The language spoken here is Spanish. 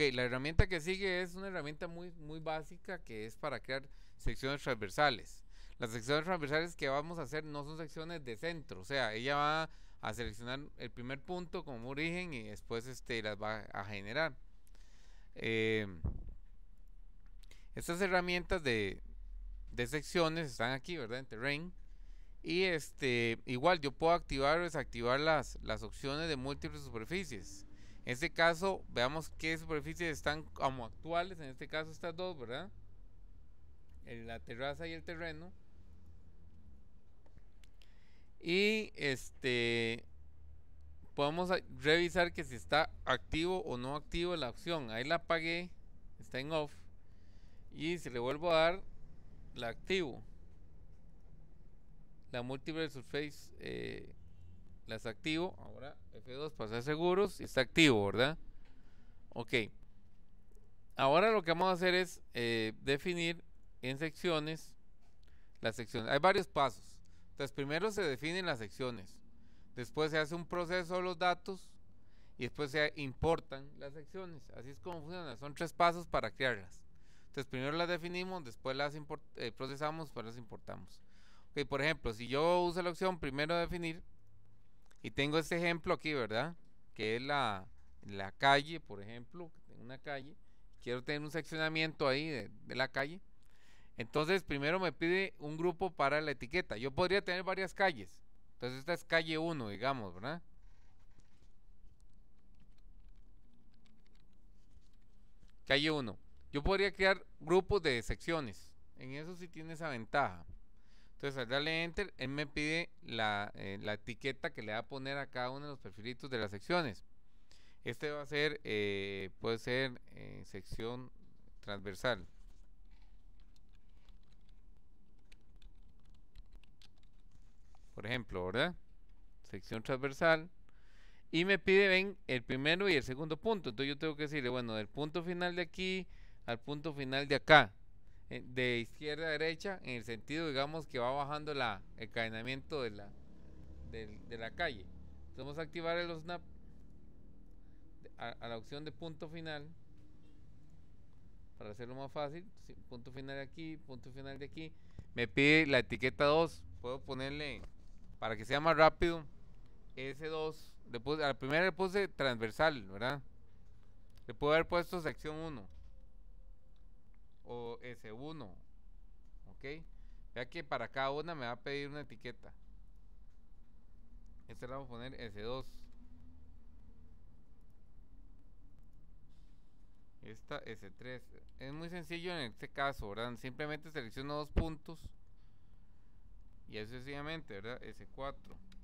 Ok, la herramienta que sigue es una herramienta muy, muy básica que es para crear secciones transversales. Las secciones transversales que vamos a hacer no son secciones de centro, o sea, ella va a seleccionar el primer punto como origen y después este, las va a generar. Eh, estas herramientas de, secciones están aquí, ¿verdad? En Terrain. Y este, igual yo puedo activar o desactivar las, las opciones de múltiples superficies. En este caso, veamos qué superficies están como actuales. En este caso, estas dos, ¿verdad? La terraza y el terreno. Y este podemos revisar que si está activo o no activo la opción. Ahí la apagué, está en off. Y si le vuelvo a dar, la activo. La multiple surface eh, las activo. Ahora F2 para ser seguros. Y está activo, ¿verdad? Ok. Ahora lo que vamos a hacer es eh, definir en secciones las secciones. Hay varios pasos. Entonces, primero se definen las secciones. Después se hace un proceso de los datos. Y después se importan las secciones. Así es como funciona. Son tres pasos para crearlas. Entonces, primero las definimos, después las eh, procesamos, después las importamos. Okay, por ejemplo, si yo uso la opción primero definir, y tengo este ejemplo aquí, ¿verdad? Que es la, calle, por ejemplo, una calle. Quiero tener un seccionamiento ahí de, la calle. Entonces, primero me pide un grupo para la etiqueta. Yo podría tener varias calles. Entonces, esta es calle 1, digamos, ¿verdad? Calle 1. Yo podría crear grupos de secciones. En eso sí tiene esa ventaja. Entonces al darle enter, él me pide eh, la, etiqueta que le va a poner a cada uno de los perfilitos de las secciones. Este va a ser, eh, puede ser eh, sección transversal. Por ejemplo, ¿verdad? Sección transversal. Y me pide, ven, el primero y el segundo punto. Entonces yo tengo que decirle, bueno, del punto final de aquí al punto final de acá. Eh, de izquierda a derecha, en el sentido, digamos, que va bajando la, el cadenamiento de la, de, la calle. vamos a activar el snap a, la opción de punto final para hacerlo más fácil. Punto final aquí, punto final de aquí. Me pide la etiqueta 2. Puedo ponerle, para que sea más rápido, S2. después a la primera le puse transversal, ¿verdad? Le puedo haber puesto sección 1 o S1. Ok. ya que para cada una me va a pedir una etiqueta. esta la vamos a poner S2. Esta S3. Es muy sencillo en este caso, Simplemente selecciono dos puntos. Y eso sencillamente, ¿verdad? S4.